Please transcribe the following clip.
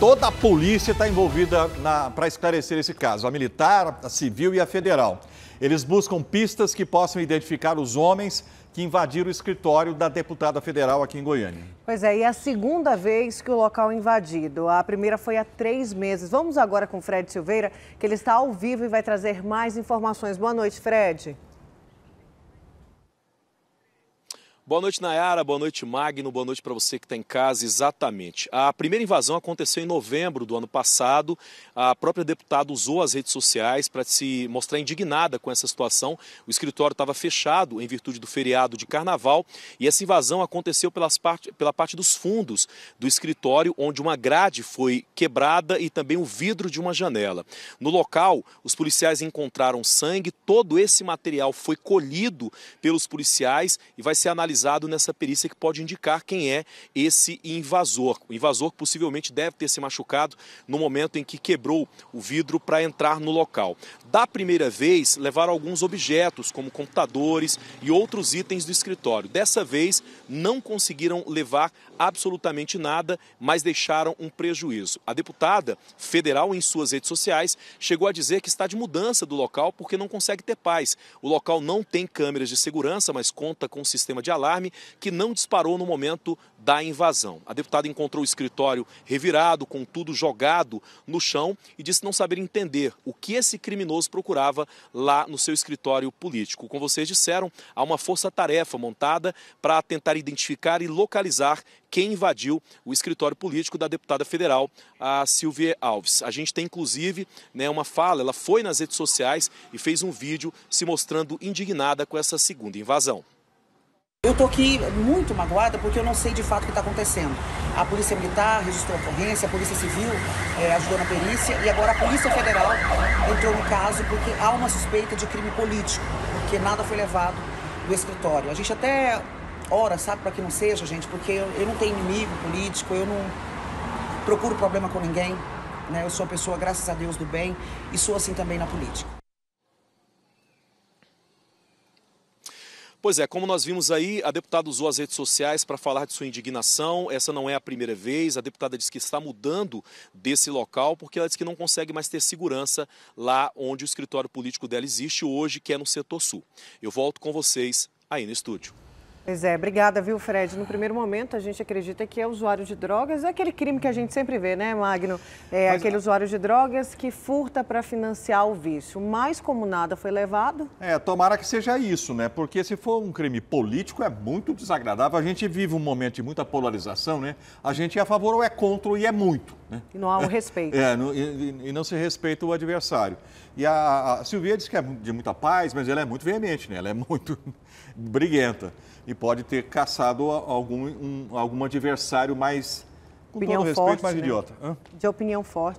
Toda a polícia está envolvida para esclarecer esse caso, a militar, a civil e a federal. Eles buscam pistas que possam identificar os homens que invadiram o escritório da deputada federal aqui em Goiânia. Pois é, e é a segunda vez que o local é invadido. A primeira foi há três meses. Vamos agora com o Fred Silveira, que ele está ao vivo e vai trazer mais informações. Boa noite, Fred. Boa noite, Nayara. Boa noite, Magno. Boa noite para você que está em casa. Exatamente. A primeira invasão aconteceu em novembro do ano passado. A própria deputada usou as redes sociais para se mostrar indignada com essa situação. O escritório estava fechado em virtude do feriado de carnaval e essa invasão aconteceu pelas parte, pela parte dos fundos do escritório, onde uma grade foi quebrada e também o vidro de uma janela. No local, os policiais encontraram sangue. Todo esse material foi colhido pelos policiais e vai ser analisado nessa perícia que pode indicar quem é esse invasor. O invasor possivelmente deve ter se machucado no momento em que quebrou o vidro para entrar no local. Da primeira vez, levaram alguns objetos, como computadores e outros itens do escritório. Dessa vez, não conseguiram levar absolutamente nada, mas deixaram um prejuízo. A deputada federal, em suas redes sociais, chegou a dizer que está de mudança do local porque não consegue ter paz. O local não tem câmeras de segurança, mas conta com um sistema de alarme alarme que não disparou no momento da invasão. A deputada encontrou o escritório revirado, com tudo jogado no chão e disse não saber entender o que esse criminoso procurava lá no seu escritório político. Como vocês disseram, há uma força-tarefa montada para tentar identificar e localizar quem invadiu o escritório político da deputada federal, a Silvia Alves. A gente tem inclusive né, uma fala, ela foi nas redes sociais e fez um vídeo se mostrando indignada com essa segunda invasão. Eu tô aqui muito magoada porque eu não sei de fato o que está acontecendo. A Polícia Militar registrou a ocorrência, a Polícia Civil é, ajudou na perícia e agora a Polícia Federal entrou no caso porque há uma suspeita de crime político, porque nada foi levado do escritório. A gente até ora, sabe, para que não seja, gente, porque eu, eu não tenho inimigo político, eu não procuro problema com ninguém, né? Eu sou uma pessoa, graças a Deus, do bem e sou assim também na política. Pois é, como nós vimos aí, a deputada usou as redes sociais para falar de sua indignação. Essa não é a primeira vez. A deputada diz que está mudando desse local porque ela diz que não consegue mais ter segurança lá onde o escritório político dela existe hoje, que é no setor sul. Eu volto com vocês aí no estúdio. Pois é, obrigada, viu, Fred? No primeiro momento, a gente acredita que é usuário de drogas, é aquele crime que a gente sempre vê, né, Magno? É Mas, aquele usuário de drogas que furta para financiar o vício. Mas como nada foi levado. É, tomara que seja isso, né? Porque se for um crime político, é muito desagradável. A gente vive um momento de muita polarização, né? A gente é a favor ou é contra e é muito. Né? E não há um respeito. É, e, e, não se respeita o adversário. E a, a Silvia diz que é de muita paz, mas ela é muito veemente, né? Ela é muito briguenta. E pode ter caçado algum, um, algum adversário mais, com opinião todo respeito, forte, mais né? idiota. Hã? De opinião forte.